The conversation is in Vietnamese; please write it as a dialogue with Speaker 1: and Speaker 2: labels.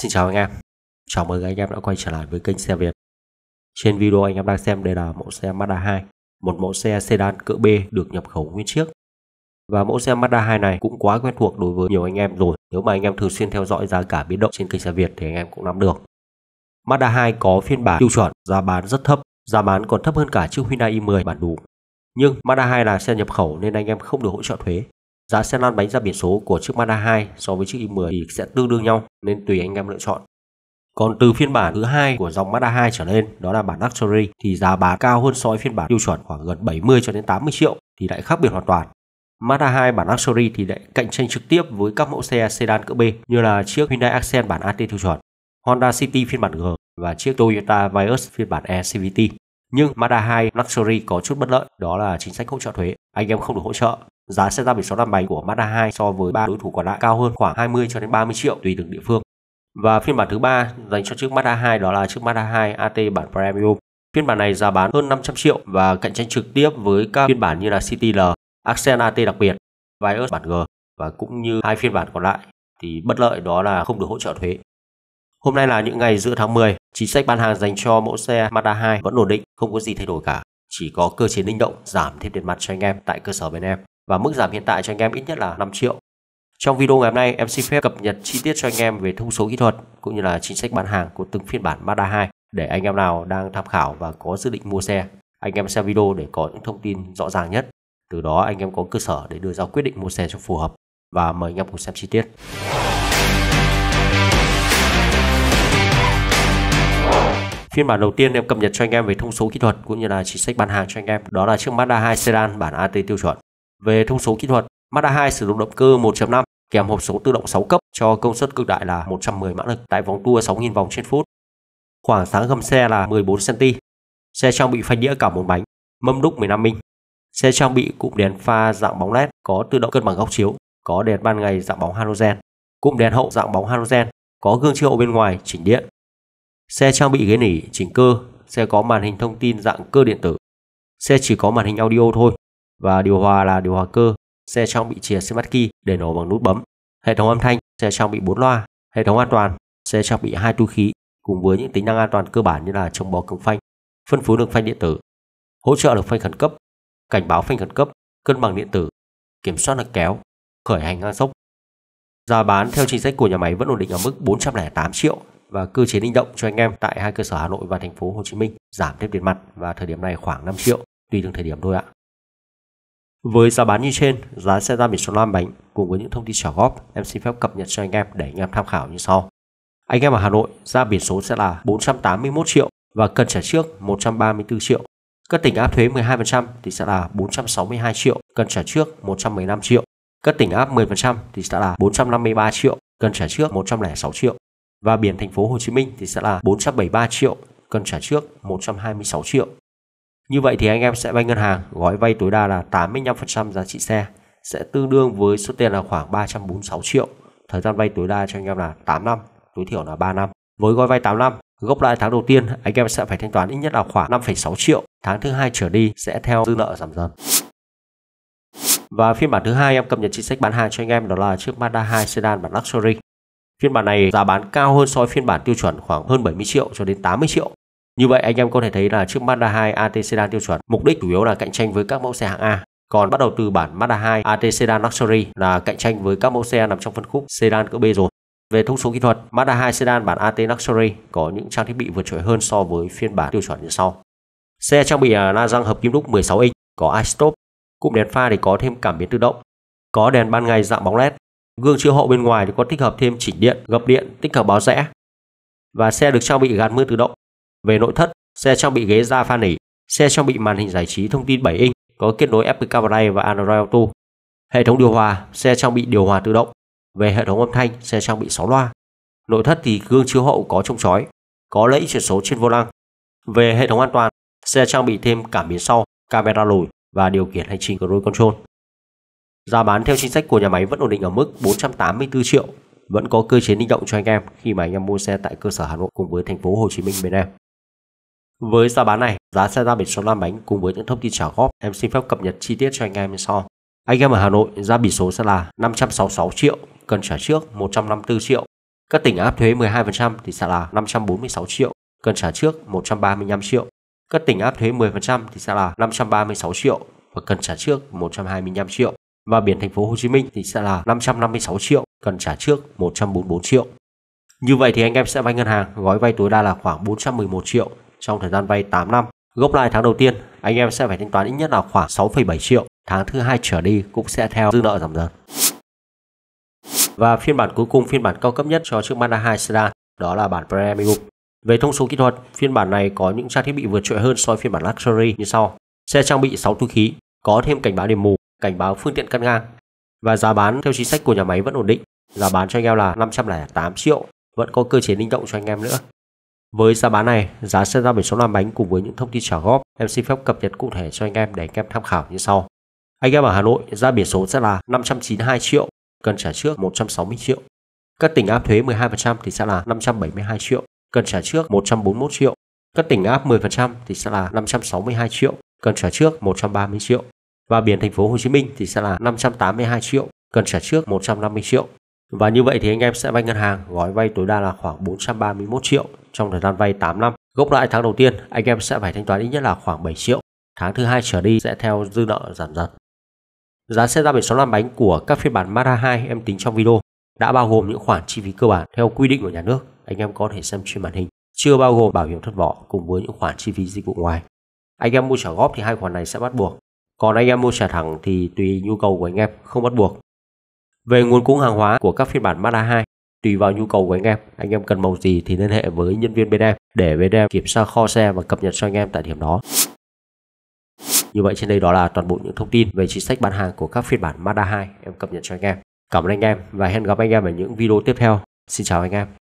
Speaker 1: Xin chào anh em, chào mừng anh em đã quay trở lại với kênh xe Việt Trên video anh em đang xem đây là mẫu xe Mazda 2 Một mẫu xe sedan cỡ B được nhập khẩu nguyên chiếc Và mẫu xe Mazda 2 này cũng quá quen thuộc đối với nhiều anh em rồi Nếu mà anh em thường xuyên theo dõi giá cả biến động trên kênh xe Việt thì anh em cũng nắm được Mazda 2 có phiên bản tiêu chuẩn, giá bán rất thấp Giá bán còn thấp hơn cả chiếc Hyundai i10 bản đủ Nhưng Mazda 2 là xe nhập khẩu nên anh em không được hỗ trợ thuế Giá xe lăn bánh ra biển số của chiếc Mazda 2 so với chiếc i10 thì sẽ tương đương nhau nên tùy anh em lựa chọn. Còn từ phiên bản thứ hai của dòng Mazda 2 trở lên, đó là bản Luxury thì giá bán cao hơn so với phiên bản tiêu chuẩn khoảng gần 70 cho đến 80 triệu thì lại khác biệt hoàn toàn. Mazda 2 bản Luxury thì lại cạnh tranh trực tiếp với các mẫu xe sedan cỡ B như là chiếc Hyundai Accent bản AT tiêu chuẩn, Honda City phiên bản G và chiếc Toyota Vios phiên bản e-CVT. Nhưng Mazda 2 Luxury có chút bất lợi đó là chính sách hỗ trợ thuế, anh em không được hỗ trợ Giá xe ra biển số lăn bánh của Mazda 2 so với ba đối thủ còn lại cao hơn khoảng 20 cho đến 30 triệu tùy từng địa phương. Và phiên bản thứ ba dành cho chiếc Mazda 2 đó là chiếc Mazda 2 AT bản Premium. Phiên bản này giá bán hơn 500 triệu và cạnh tranh trực tiếp với các phiên bản như là CT-L, Accent AT đặc biệt, Vios bản G và cũng như hai phiên bản còn lại thì bất lợi đó là không được hỗ trợ thuế. Hôm nay là những ngày giữa tháng 10, chính sách bán hàng dành cho mẫu xe Mazda 2 vẫn ổn định, không có gì thay đổi cả. Chỉ có cơ chế linh động giảm thêm tiền mặt cho anh em tại cơ sở bên em và mức giảm hiện tại cho anh em ít nhất là 5 triệu. Trong video ngày hôm nay em xin phép cập nhật chi tiết cho anh em về thông số kỹ thuật cũng như là chính sách bán hàng của từng phiên bản Mazda 2 để anh em nào đang tham khảo và có dự định mua xe, anh em xem video để có những thông tin rõ ràng nhất. Từ đó anh em có cơ sở để đưa ra quyết định mua xe cho phù hợp và mời anh em cùng xem chi tiết. Phiên bản đầu tiên em cập nhật cho anh em về thông số kỹ thuật cũng như là chính sách bán hàng cho anh em đó là chiếc Mazda 2 sedan bản AT tiêu chuẩn. Về thông số kỹ thuật, Mazda 2 sử dụng động cơ 1.5 kèm hộp số tự động 6 cấp cho công suất cực đại là 110 mã lực tại vòng tua 6.000 vòng trên phút. Khoảng sáng gầm xe là 14 cm. Xe trang bị phanh đĩa cả bốn bánh, mâm đúc 15 inch. Xe trang bị cụm đèn pha dạng bóng led có tự động cân bằng góc chiếu, có đèn ban ngày dạng bóng halogen, cụm đèn hậu dạng bóng halogen, có gương chiếu hậu bên ngoài chỉnh điện. Xe trang bị ghế nỉ chỉnh cơ, xe có màn hình thông tin dạng cơ điện tử. Xe chỉ có màn hình audio thôi, và điều hòa là điều hòa cơ. Xe trong bị chìa Smartkey để nổ bằng nút bấm. Hệ thống âm thanh, xe trong bị 4 loa. Hệ thống an toàn, xe trong bị hai túi khí cùng với những tính năng an toàn cơ bản như là chống bó cứng phanh, phân phối đường phanh điện tử, hỗ trợ lực phanh khẩn cấp, cảnh báo phanh khẩn cấp, cân bằng điện tử, kiểm soát lực kéo, khởi hành ngang dốc. Giá bán theo chính sách của nhà máy vẫn ổn định ở mức 408 triệu và cơ chế linh động cho anh em tại hai cơ sở Hà Nội và thành phố Hồ Chí Minh giảm thêm tiền mặt và thời điểm này khoảng 5 triệu tùy từng thời điểm thôi ạ. Với giá bán như trên, giá xe ra biển số Nam Bánh cùng với những thông tin trả góp, em xin phép cập nhật cho anh em để anh em tham khảo như sau. Anh em ở Hà Nội, ra biển số sẽ là 481 triệu và cần trả trước 134 triệu. Các tỉnh áp thuế 12% thì sẽ là 462 triệu, cần trả trước 115 triệu. Các tỉnh áp 10% thì sẽ là 453 triệu, cần trả trước 106 triệu. Và biển thành phố Hồ Chí Minh thì sẽ là 473 triệu, cần trả trước 126 triệu. Như vậy thì anh em sẽ vay ngân hàng gói vay tối đa là 85% giá trị xe sẽ tương đương với số tiền là khoảng 346 triệu. Thời gian vay tối đa cho anh em là 8 năm, tối thiểu là 3 năm. Với gói vay 8 năm, gốc lãi tháng đầu tiên anh em sẽ phải thanh toán ít nhất là khoảng 5,6 triệu. Tháng thứ hai trở đi sẽ theo dư nợ giảm dần. Và phiên bản thứ hai em cập nhật chính sách bán hàng cho anh em đó là chiếc Mazda 2 sedan bản luxury. Phiên bản này giá bán cao hơn so với phiên bản tiêu chuẩn khoảng hơn 70 triệu cho đến 80 triệu như vậy anh em có thể thấy là chiếc Mazda 2 AT sedan tiêu chuẩn mục đích chủ yếu là cạnh tranh với các mẫu xe hạng A. Còn bắt đầu từ bản Mazda 2 AT sedan luxury là cạnh tranh với các mẫu xe nằm trong phân khúc sedan cỡ B rồi. Về thông số kỹ thuật, Mazda 2 sedan bản AT luxury có những trang thiết bị vượt trội hơn so với phiên bản tiêu chuẩn như sau. Xe trang bị la răng hợp kim đúc 16 inch, có ai-stop, cụm đèn pha thì có thêm cảm biến tự động, có đèn ban ngày dạng bóng led, gương chiếu hậu bên ngoài thì có tích hợp thêm chỉnh điện, gập điện, tích hợp báo rẽ. Và xe được trang bị gạt mưa tự động về nội thất, xe trang bị ghế da pha nỉ, xe trang bị màn hình giải trí thông tin 7 inch có kết nối Apple CarPlay và Android Auto. Hệ thống điều hòa, xe trang bị điều hòa tự động. Về hệ thống âm thanh, xe trang bị 6 loa. Nội thất thì gương chiếu hậu có trông chói, có lẫy chuyển số trên vô lăng. Về hệ thống an toàn, xe trang bị thêm cảm biến sau, camera lùi và điều khiển hành trình cruise control. Giá bán theo chính sách của nhà máy vẫn ổn định ở mức 484 triệu, vẫn có cơ chế linh động cho anh em khi mà anh em mua xe tại cơ sở Hà Nội cùng với thành phố Hồ Chí Minh bên em. Với giá bán này, giá xe ra biển số Nam bánh cùng với những thông tin trả góp, em xin phép cập nhật chi tiết cho anh em sau. Anh em ở Hà Nội, giá biển số sẽ là 566 triệu, cần trả trước 154 triệu. Các tỉnh áp thuế 12% thì sẽ là 546 triệu, cần trả trước 135 triệu. Các tỉnh áp thuế 10% thì sẽ là 536 triệu và cần trả trước 125 triệu. Và biển thành phố Hồ Chí Minh thì sẽ là 556 triệu, cần trả trước 144 triệu. Như vậy thì anh em sẽ vay ngân hàng, gói vay tối đa là khoảng 411 triệu trong thời gian vay 8 năm. Gốc lãi tháng đầu tiên, anh em sẽ phải thanh toán ít nhất là khoảng 6,7 triệu. Tháng thứ hai trở đi cũng sẽ theo dư nợ giảm dần. Và phiên bản cuối cùng, phiên bản cao cấp nhất cho chiếc Mazda 2 sedan, đó là bản Premium. Về thông số kỹ thuật, phiên bản này có những trang thiết bị vượt trội hơn so với phiên bản Luxury như sau. Xe trang bị 6 túi khí, có thêm cảnh báo điểm mù, cảnh báo phương tiện cắt ngang. Và giá bán theo chính sách của nhà máy vẫn ổn định. Giá bán cho anh em là 508 triệu, vẫn có cơ chế linh động cho anh em nữa. Với giá bán này, giá xe ra biển số Nam bánh cùng với những thông tin trả góp, em xin phép cập nhật cụ thể cho anh em để anh em tham khảo như sau. Anh em ở Hà Nội, giá biển số sẽ là 592 triệu, cần trả trước 160 triệu. Các tỉnh áp thuế 12% thì sẽ là 572 triệu, cần trả trước 141 triệu. Các tỉnh áp 10% thì sẽ là 562 triệu, cần trả trước 130 triệu. Và biển thành phố Hồ Chí Minh thì sẽ là 582 triệu, cần trả trước 150 triệu. Và như vậy thì anh em sẽ vay ngân hàng gói vay tối đa là khoảng 431 triệu trong thời gian vay 8 năm. Gốc lãi tháng đầu tiên anh em sẽ phải thanh toán ít nhất là khoảng 7 triệu. Tháng thứ hai trở đi sẽ theo dư nợ giảm dần. Giá xe ra biển 65 bánh của các phiên bản Mazda 2 em tính trong video đã bao gồm những khoản chi phí cơ bản theo quy định của nhà nước. Anh em có thể xem trên màn hình, chưa bao gồm bảo hiểm thất vỏ cùng với những khoản chi phí dịch vụ ngoài. Anh em mua trả góp thì hai khoản này sẽ bắt buộc. Còn anh em mua trả thẳng thì tùy nhu cầu của anh em, không bắt buộc. Về nguồn cung hàng hóa của các phiên bản Mazda 2, Tùy vào nhu cầu của anh em, anh em cần màu gì thì liên hệ với nhân viên bên em để bên em kiểm tra kho xe và cập nhật cho anh em tại điểm đó. Như vậy trên đây đó là toàn bộ những thông tin về chính sách bán hàng của các phiên bản Mazda 2 em cập nhật cho anh em. Cảm ơn anh em và hẹn gặp anh em ở những video tiếp theo. Xin chào anh em.